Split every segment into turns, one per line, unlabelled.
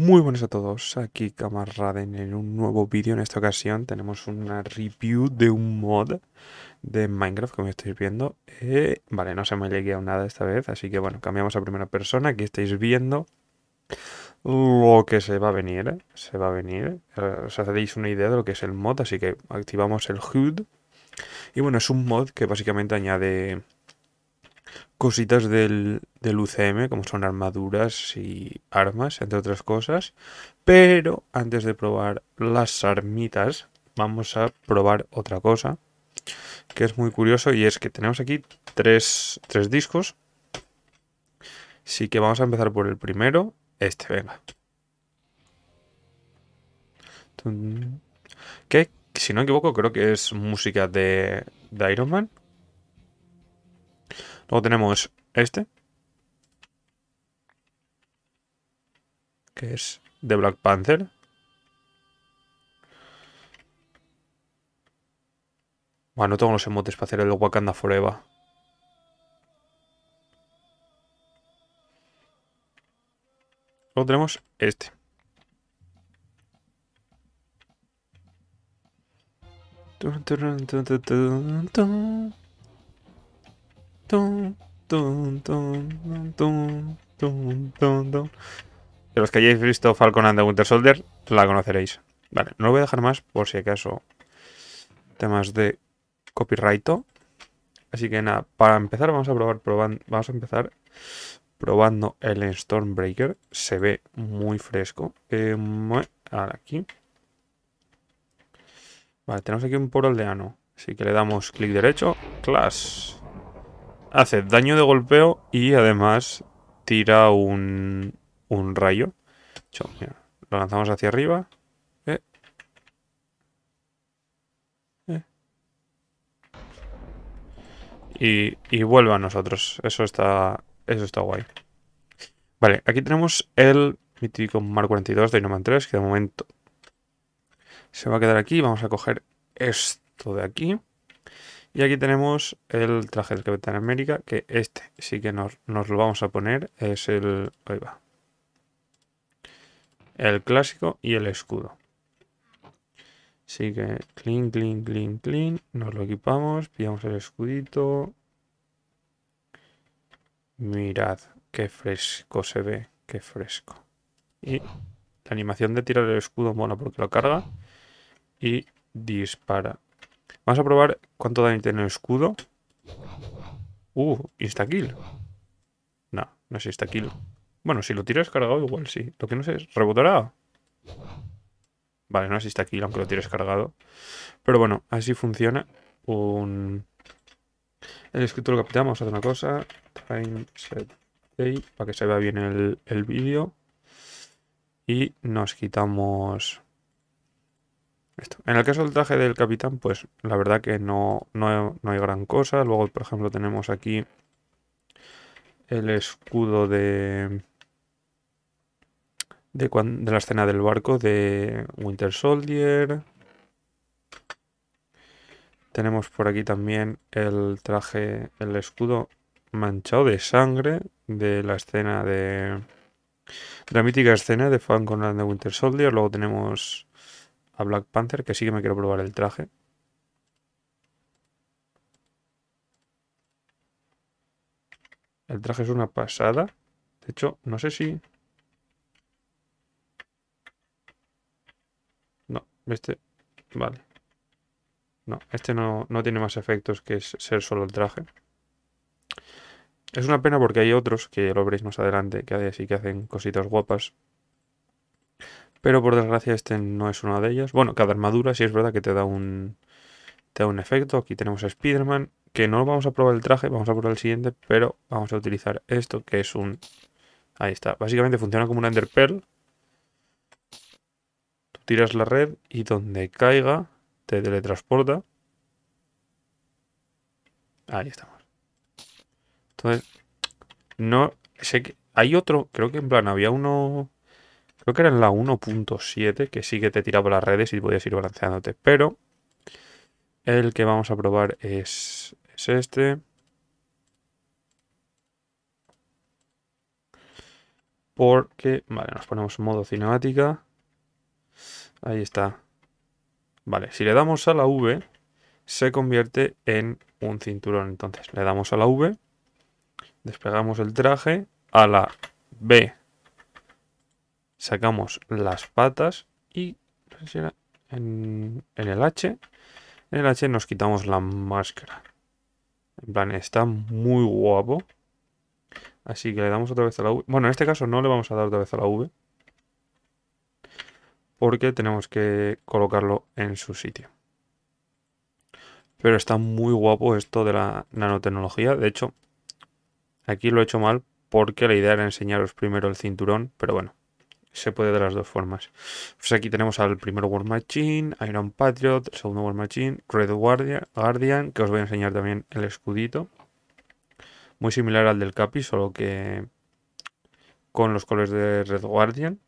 Muy buenas a todos, aquí Camarraden en un nuevo vídeo. En esta ocasión tenemos una review de un mod de Minecraft, como estáis viendo. Eh, vale, no se me ha llegado nada esta vez, así que bueno, cambiamos a primera persona. Aquí estáis viendo lo que se va a venir, eh, se va a venir. Eh, os hacéis una idea de lo que es el mod, así que activamos el HUD. Y bueno, es un mod que básicamente añade cositas del, UCM, como son armaduras y armas, entre otras cosas. Pero antes de probar las armitas, vamos a probar otra cosa que es muy curioso y es que tenemos aquí tres, discos. Así que vamos a empezar por el primero, este, venga. Que, si no me equivoco, creo que es música de, de Iron Man. Luego tenemos este. Que es de Black Panther. Bueno, no tengo los emotes para hacer el Wakanda Forever. Luego tenemos este de los que hayáis visto Falcon and the Winter Soldier, la conoceréis. Vale, no lo voy a dejar más por si acaso temas de copyright. Así que nada, para empezar vamos a probar probando, vamos a empezar probando el Stormbreaker. Se ve muy fresco. Eh, ahora aquí. Vale, tenemos aquí un puro aldeano. Así que le damos clic derecho, class hace daño de golpeo y además tira un, un rayo. lo lanzamos hacia arriba. Eh. Eh. Y, y vuelve a nosotros. Eso está, eso está guay. Vale, aquí tenemos el mítico Mar 42 de Inoman 3, que de momento se va a quedar aquí. Vamos a coger esto de aquí. Y aquí tenemos el traje del Capitán América, que este sí que nos, nos lo vamos a poner. Es el... Ahí va. El clásico y el escudo. Así que clean, clean, clean, clean. Nos lo equipamos, pillamos el escudito. Mirad, qué fresco se ve, qué fresco. Y la animación de tirar el escudo bueno porque lo carga y dispara. Vamos a probar cuánto daño tiene el escudo. Uh, instakill. No, no es kill. Bueno, si lo tiras cargado igual sí. Lo que no sé es... ¿Rebotará? Vale, no es kill, aunque lo tires cargado. Pero bueno, así funciona un... El escritor lo capitán, vamos a hacer una cosa. Time set day, para que se vea bien el, el vídeo. Y nos quitamos en el caso del traje del capitán, pues la verdad que no, hay gran cosa. Luego, por ejemplo, tenemos aquí el escudo de, de, de, la escena del barco de Winter Soldier. Tenemos por aquí también el traje, el escudo manchado de sangre de la escena de, de la mítica escena de Falcon and the Winter Soldier. Luego tenemos Black Panther, que sí que me quiero probar el traje. El traje es una pasada. De hecho, no sé si... No, este... Vale. No, este no, no tiene más efectos que ser solo el traje. Es una pena porque hay otros, que lo veréis más adelante, que sí que hacen cositas guapas. Pero por desgracia este no es una de ellas. Bueno, cada armadura sí es verdad que te da un, te da un efecto. Aquí tenemos a Spider-Man, que no vamos a probar el traje, vamos a probar el siguiente, pero vamos a utilizar esto, que es un... Ahí está. Básicamente funciona como un Ender Pearl. Tú tiras la red y donde caiga te teletransporta. Ahí estamos. Entonces, no sé que... Hay otro, creo que en plan había uno que era en la 1.7 que sí que te por las redes y podías ir balanceándote. Pero el que vamos a probar es, es este. Porque, vale, nos ponemos modo cinemática. Ahí está. Vale, si le damos a la V, se convierte en un cinturón. Entonces le damos a la V, despegamos el traje, a la B sacamos las patas y en, el H, en el H nos quitamos la máscara. En plan, está muy guapo. Así que le damos otra vez a la V. Bueno, en este caso no le vamos a dar otra vez a la V. Porque tenemos que colocarlo en su sitio. Pero está muy guapo esto de la nanotecnología. De hecho, aquí lo he hecho mal porque la idea era enseñaros primero el cinturón. Pero bueno, se puede de las dos formas. Pues aquí tenemos al primer War Machine, Iron Patriot, el segundo War Machine, Red Guardian, que os voy a enseñar también el escudito. Muy similar al del Capi, solo que con los colores de Red Guardian.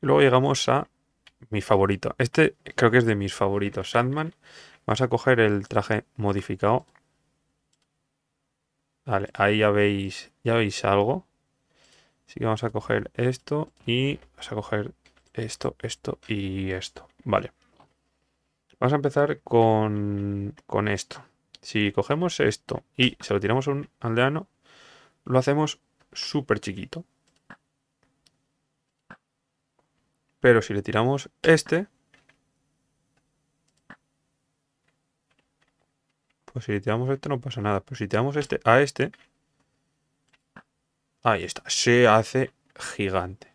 luego llegamos a mi favorito. Este creo que es de mis favoritos, Sandman. Vamos a coger el traje modificado. Vale, ahí ya veis, ya veis algo. Así que vamos a coger esto y vamos a coger esto, esto y esto. Vale. Vamos a empezar con, esto. Si cogemos esto y se lo tiramos a un aldeano, lo hacemos súper chiquito. Pero si le tiramos este, pues si le tiramos este no pasa nada. Pero si tiramos este a este, Ahí está, se hace gigante.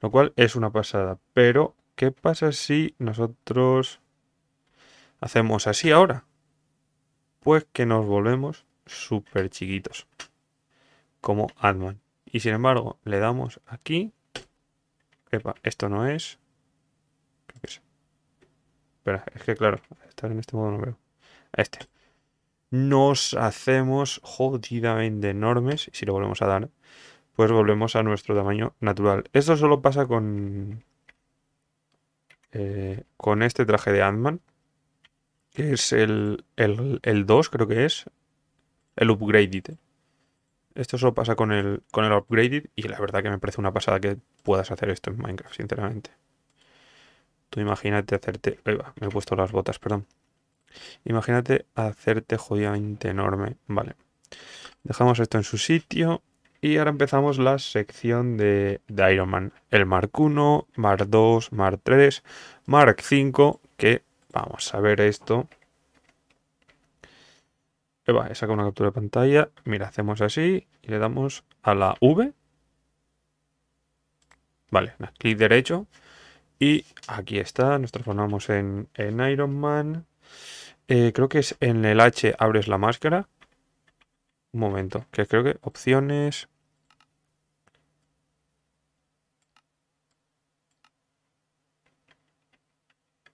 Lo cual es una pasada. Pero, ¿qué pasa si nosotros hacemos así ahora? Pues que nos volvemos súper chiquitos. Como Adman. Y sin embargo, le damos aquí. Epa, esto no es. Espera, es que claro, estar en este modo no veo. Este nos hacemos jodidamente enormes, y si lo volvemos a dar, pues volvemos a nuestro tamaño natural. Esto solo pasa con, eh, con este traje de ant que es el, el, 2, creo que es, el upgraded. Esto solo pasa con el, con el upgraded y la verdad que me parece una pasada que puedas hacer esto en Minecraft, sinceramente. Tú imagínate hacerte... me he puesto las botas, perdón. Imagínate hacerte jodidamente enorme. Vale. Dejamos esto en su sitio. Y ahora empezamos la sección de, de Iron Man. El Mark 1, Mark 2, Mark 3, Mark 5. Que vamos a ver esto. Eva, eh, una captura de pantalla. Mira, hacemos así y le damos a la V. Vale, clic derecho. Y aquí está, nos transformamos en, en Iron Man. Eh, creo que es en el H abres la máscara. Un momento, que creo que opciones...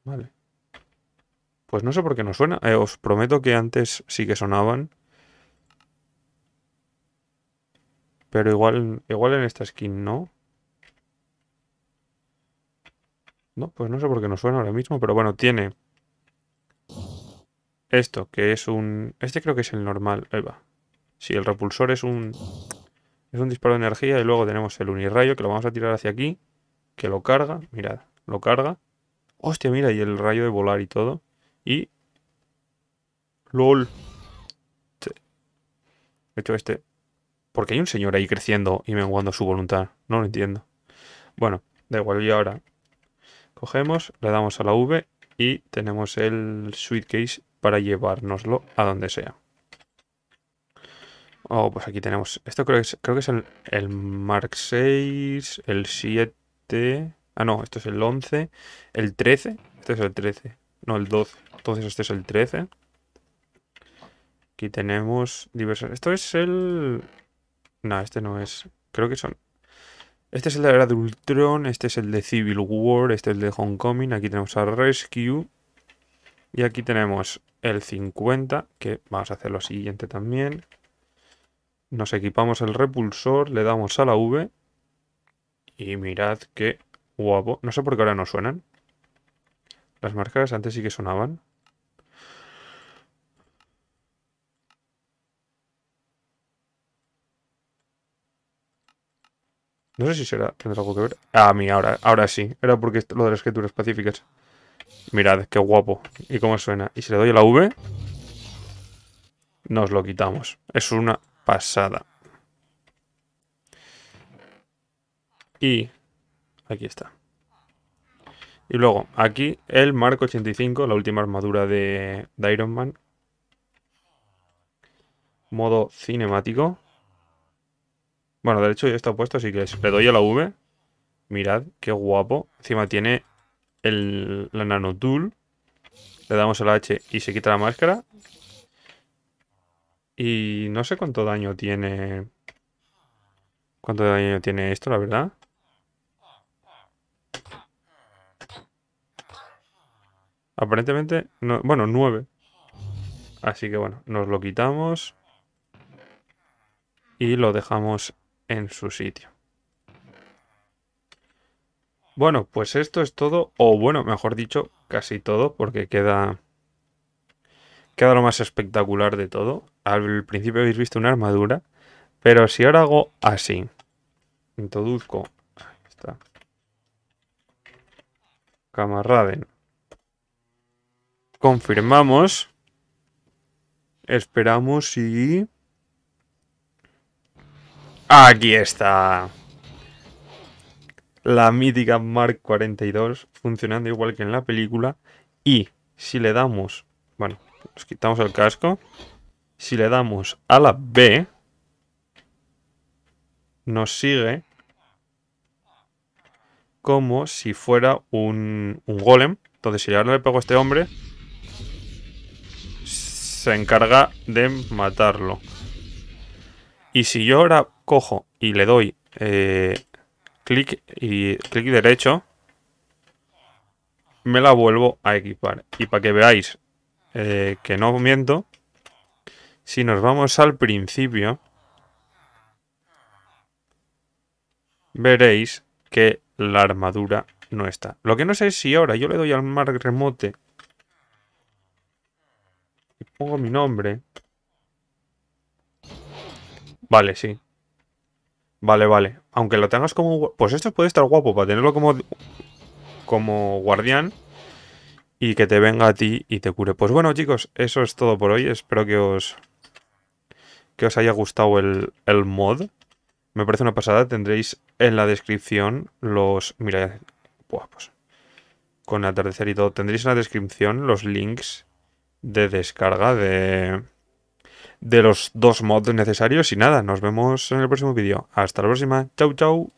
Vale. Pues no sé por qué no suena. Eh, os prometo que antes sí que sonaban. Pero igual, igual en esta skin no. No, pues no sé por qué no suena ahora mismo. Pero bueno, tiene esto, que es un... Este creo que es el normal, va. Sí, el repulsor es un... Es un disparo de energía y luego tenemos el unirrayo que lo vamos a tirar hacia aquí. Que lo carga, mirad, lo carga. Hostia, mira, y el rayo de volar y todo. Y... LOL. De hecho, este... Porque hay un señor ahí creciendo y menguando su voluntad. No lo entiendo. Bueno, da igual. Y ahora cogemos, le damos a la V y tenemos el suitcase para llevárnoslo a donde sea. Oh, pues aquí tenemos. Esto creo que es, creo que es el, Mark 6, el 7. Ah, no, esto es el 11, el 13. Este es el 13, no el 12. Entonces este es el 13. Aquí tenemos diversos... Esto es el... No, este no es. Creo que son... Este es el de la de Ultron, este es el de Civil War, este es el de Homecoming. Aquí tenemos a Rescue. Y aquí tenemos el 50, que vamos a hacer lo siguiente también. Nos equipamos el repulsor, le damos a la V. Y mirad qué guapo. No sé por qué ahora no suenan. Las marcas antes sí que sonaban. No sé si será, tendrá algo que ver. Ah, mira, ahora, ahora sí. Era porque lo de las criaturas pacíficas. Mirad, qué guapo. ¿Y cómo suena? Y si le doy a la V, nos lo quitamos. Es una pasada. Y aquí está. Y luego, aquí el Marco 85, la última armadura de, Iron Man. Modo cinemático. Bueno, de hecho ya está puesto, así que le doy a la V. Mirad, qué guapo. Encima tiene el, la tool Le damos el H y se quita la máscara. Y no sé cuánto daño tiene... ¿Cuánto daño tiene esto, la verdad? Aparentemente, no, bueno, 9. Así que bueno, nos lo quitamos y lo dejamos en su sitio. Bueno, pues esto es todo, o bueno, mejor dicho, casi todo, porque queda queda lo más espectacular de todo. Al principio habéis visto una armadura, pero si ahora hago así, introduzco, ahí está, Camaraden, confirmamos, esperamos y... Aquí está la mítica Mark 42 funcionando igual que en la película. Y si le damos, bueno, nos quitamos el casco. Si le damos a la B, nos sigue como si fuera un, un golem. Entonces, si ahora le pego a este hombre, se encarga de matarlo. Y si yo ahora cojo y le doy eh, clic y clic derecho me la vuelvo a equipar. Y para que veáis eh, que no miento, si nos vamos al principio, veréis que la armadura no está. Lo que no sé es si ahora yo le doy al mar remote y pongo mi nombre. Vale, sí. Vale, vale. Aunque lo tengas como... Pues esto puede estar guapo para tenerlo como... Como guardián. Y que te venga a ti y te cure. Pues bueno, chicos, eso es todo por hoy. Espero que os... Que os haya gustado el, mod. Me parece una pasada. Tendréis en la descripción los... Mira, guapos pues... Con el atardecer y todo. Tendréis en la descripción los links de descarga de de los dos mods necesarios. Y nada, nos vemos en el próximo vídeo. Hasta la próxima. Chau, chau.